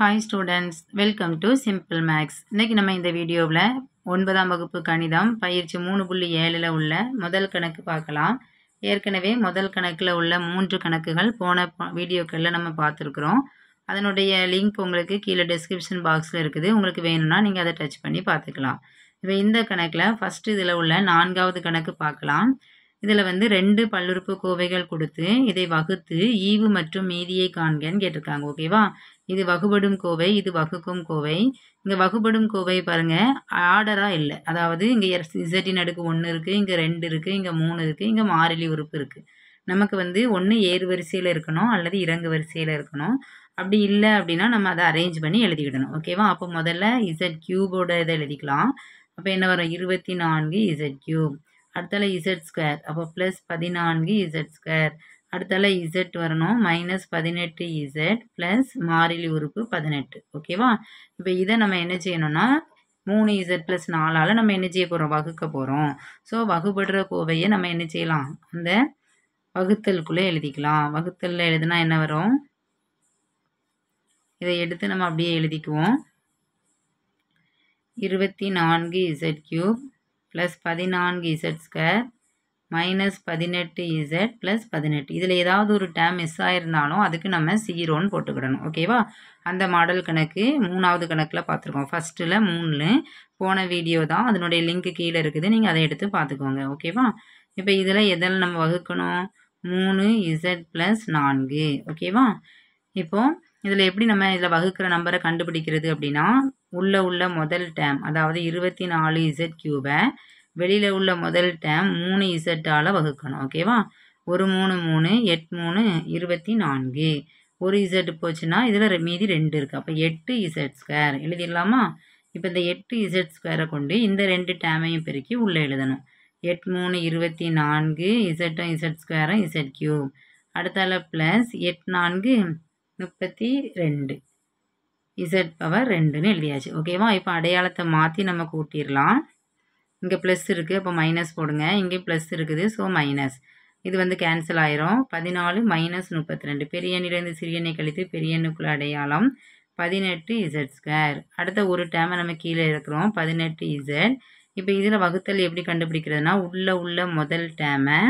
hi students welcome to simple maths இன்றைக்கி நம்ம இந்த வீடியோவில் ஒன்பதாம் வகுப்பு கணிதம் பயிற்சி மூணு புள்ளி ஏழில் உள்ள முதல் கணக்கு பார்க்கலாம் ஏற்கனவே முதல் கணக்கில் உள்ள மூன்று கணக்குகள் போன வீடியோக்களில் நம்ம பார்த்துருக்குறோம் அதனுடைய லிங்க் உங்களுக்கு கீழே டிஸ்கிரிப்ஷன் பாக்ஸில் இருக்குது உங்களுக்கு வேணும்னா நீங்கள் அதை டச் பண்ணி பார்த்துக்கலாம் இப்போ இந்த கணக்கில் ஃபஸ்ட்டு இதில் உள்ள நான்காவது கணக்கு பார்க்கலாம் இதில் வந்து ரெண்டு பல்லுறுப்பு கோவைகள் கொடுத்து இதை வகுத்து ஈவு மற்றும் மீதியை காண்கன்னு கேட்டிருக்காங்க ஓகேவா இது வகுபடும் கோவை இது வகுக்கும் கோவை இங்கே வகுபடும் கோவை பாருங்கள் ஆர்டராக இல்லை அதாவது இங்கே இசட்டின் அடுக்கு ஒன்று இருக்குது இங்கே ரெண்டு இருக்குது இங்கே மூணு இருக்குது இங்கே மாறிலி உறுப்பு இருக்குது நமக்கு வந்து ஒன்று ஏறு வரிசையில் இருக்கணும் அல்லது இறங்கு வரிசையில் இருக்கணும் அப்படி இல்லை அப்படின்னா நம்ம அதை அரேஞ்ச் பண்ணி எழுதிக்கிடணும் ஓகேவா அப்போ முதல்ல இசட் கியூபோட இதை எழுதிக்கலாம் அப்போ என்ன வரும் இருபத்தி நான்கு இசட் கியூப் அடுத்தால இசட் ஸ்கொயர் அப்போ ப்ளஸ் பதினான்கு இசட் ஸ்கொயர் அடுத்தால இசட் வரணும் மைனஸ் பதினெட்டு இசட் ப்ளஸ் மாறிலி உறுப்பு பதினெட்டு ஓகேவா இப்போ இதை நம்ம என்ன செய்யணும்னா மூணு இசட் ப்ளஸ் நாலால் நம்ம என்ன செய்ய போகிறோம் வகுக்க போகிறோம் ஸோ வகுபடுற கோவையை நம்ம என்ன செய்யலாம் அந்த வகுத்தலுக்குள்ளே எழுதிக்கலாம் வகுத்தலில் எழுதுனா என்ன வரும் இதை எடுத்து நம்ம அப்படியே எழுதிக்குவோம் இருபத்தி நான்கு இசட் கியூப் ப்ளஸ் பதினான்கு இசட் ஸ்கொயர் மைனஸ் பதினெட்டு இசட் ப்ளஸ் பதினெட்டு இதில் ஏதாவது ஒரு டேம் மிஸ் ஆகிருந்தாலும் அதுக்கு நம்ம ஜீரோன்னு போட்டுக்கிடணும் ஓகேவா அந்த மாடல் கணக்கு மூணாவது கணக்கில் பார்த்துருக்கோம் ஃபஸ்ட்டில் மூணில் போன வீடியோ தான் அதனுடைய லிங்க்கு கீழே இருக்குது நீங்கள் அதை எடுத்து பார்த்துக்கோங்க ஓகேவா இப்போ இதில் எதில் நம்ம வகுக்கணும் மூணு இசட் ப்ளஸ் நான்கு ஓகேவா இப்போது இதில் எப்படி நம்ம இதில் வகுக்கிற நம்பரை கண்டுபிடிக்கிறது அப்படின்னா உள்ளே உள்ள முதல் டேம் அதாவது இருபத்தி நாலு இசட் கியூபை வெளியில் உள்ள முதல் டேம் மூணு இசட்டால் வகுக்கணும் ஓகேவா ஒரு மூணு மூணு எட் மூணு இருபத்தி நான்கு ஒரு இசட் போச்சுன்னா இதில் மீதி ரெண்டு இருக்குது அப்போ எட்டு இசட் ஸ்கொயர் எழுதிடலாமா இப்போ இந்த எட்டு இசட் ஸ்கொயரை கொண்டு இந்த ரெண்டு டேமையும் பெருக்கி உள்ளே எழுதணும் எட் மூணு இருபத்தி நான்கு இசட்டும் இசட் ஸ்கொயரும் இசட் கியூப் அடுத்தால ப்ளஸ் எட் நான்கு முப்பத்தி ரெண்டு இசட் பவர் ரெண்டுன்னு எழுதியாச்சு ஓகேவா இப்போ அடையாளத்தை மாற்றி நம்ம கூட்டிடலாம் இங்கே ப்ளஸ் இருக்குது அப்போ மைனஸ் போடுங்க இங்கே ப்ளஸ் இருக்குது ஸோ மைனஸ் இது வந்து கேன்சல் ஆயிரும் பதினாலு மைனஸ் முப்பத்தி ரெண்டு பெரிய எண்ணிலேருந்து சிறிய எண்ணை கழித்து பெரிய எண்ணுக்குள்ள அடையாளம் பதினெட்டு இசட் ஸ்கொயர் அடுத்த ஒரு டேமை நம்ம கீழே இருக்கிறோம் பதினெட்டு இசட் இப்போ இதில் வகுத்தல் எப்படி கண்டுபிடிக்கிறதுனா உள்ளே உள்ள முதல் டேமை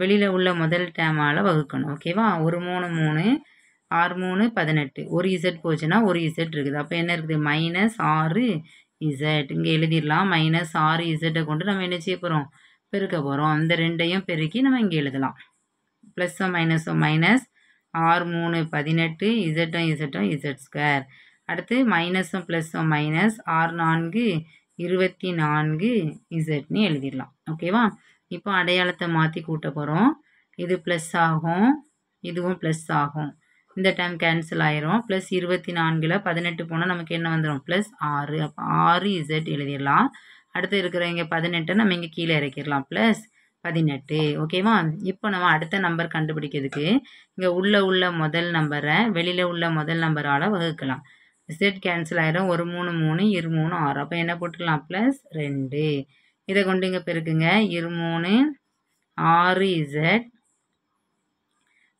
வெளியில் உள்ள முதல் டேமால் வகுக்கணும் ஓகேவா ஒரு மூணு மூணு ஆறு மூணு பதினெட்டு ஒரு இசட் போச்சுன்னா ஒரு இசட் இருக்குது அப்போ என்ன இருக்குது மைனஸ் ஆறு இசட் இங்கே எழுதிடலாம் மைனஸ் ஆறு இசட்டை கொண்டு நம்ம என்ன செய்ய போகிறோம் பெருக்க போகிறோம் அந்த ரெண்டையும் பெருக்கி நம்ம இங்கே எழுதலாம் ப்ளஸ்ஸோ மைனஸோ மைனஸ் ஆறு மூணு பதினெட்டு இசட்டும் இசட்டும் இசட் ஸ்கொயர் அடுத்து மைனஸும் ப்ளஸ்ஸும் மைனஸ் ஆறு நான்கு இருபத்தி நான்கு இசட்னு எழுதிடலாம் ஓகேவா இப்போ அடையாளத்தை மாற்றி கூட்ட போகிறோம் இது ப்ளஸ் ஆகும் இதுவும் ப்ளஸ் ஆகும் இந்த டைம் கேன்சல் ஆயிரும் ப்ளஸ் இருபத்தி நான்கில் பதினெட்டு போனால் நமக்கு என்ன வந்துடும் ப்ளஸ் ஆறு அப்போ ஆறு இசட் எழுதிடலாம் அடுத்து இருக்கிற இங்கே பதினெட்டை நம்ம இங்கே கீழே இறக்கிடலாம் ப்ளஸ் பதினெட்டு ஓகேவா இப்போ நம்ம அடுத்த நம்பர் கண்டுபிடிக்கிறதுக்கு இங்கே உள்ளே உள்ள முதல் நம்பரை வெளியில் உள்ள முதல் நம்பரால் வகுக்கலாம் இசட் கேன்சல் ஆகிடும் ஒரு மூணு மூணு இரு மூணு ஆறு அப்போ என்ன போட்டுக்கலாம் ப்ளஸ் ரெண்டு இதை கொண்டு இங்கே பெருக்குங்க இரு மூணு ஆறு இசட்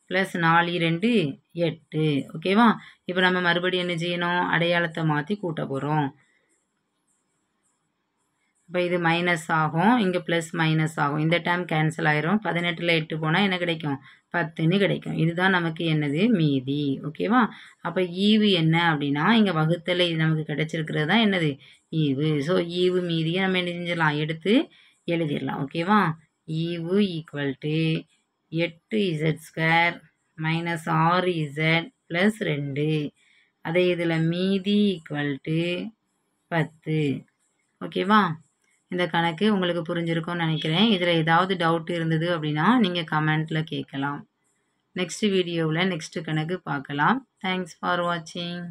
ப்ளஸ் நாலு ரெண்டு எட்டு ஓகேவா இப்போ நம்ம மறுபடியும் என்ன செய்யணும் அடையாளத்தை மாற்றி கூட்ட போகிறோம் இப்போ இது மைனஸ் ஆகும் இங்கே ப்ளஸ் மைனஸ் ஆகும் இந்த டைம் கேன்சல் ஆயிரும் பதினெட்டில் எட்டு போனால் என்ன கிடைக்கும் பத்துன்னு கிடைக்கும் இதுதான் நமக்கு என்னது மீதி ஓகேவா அப்போ ஈவு என்ன அப்படின்னா இங்கே வகுத்தலை இது நமக்கு கிடைச்சிருக்கிறது தான் என்னது ஈவு ஸோ ஈவு மீதியை நம்ம என்ன செஞ்சிடலாம் எடுத்து எழுதிடலாம் ஓகேவா ஈவு ஈக்குவல் டு எட்டு இசட் ஸ்கொயர் மைனஸ் ஆறு இசட் ப்ளஸ் ரெண்டு அதே இதில் மீதி ஈக்குவல் டு பத்து ஓகேவா இந்த கணக்கு உங்களுக்கு புரிஞ்சிருக்கும்னு நினைக்கிறேன் இதில் ஏதாவது டவுட் இருந்தது அப்படின்னா நீங்கள் கமெண்ட்டில் கேட்கலாம் நெக்ஸ்ட் வீடியோவில் நெக்ஸ்ட் கணக்கு பார்க்கலாம் தேங்க்ஸ் ஃபார் வாட்சிங்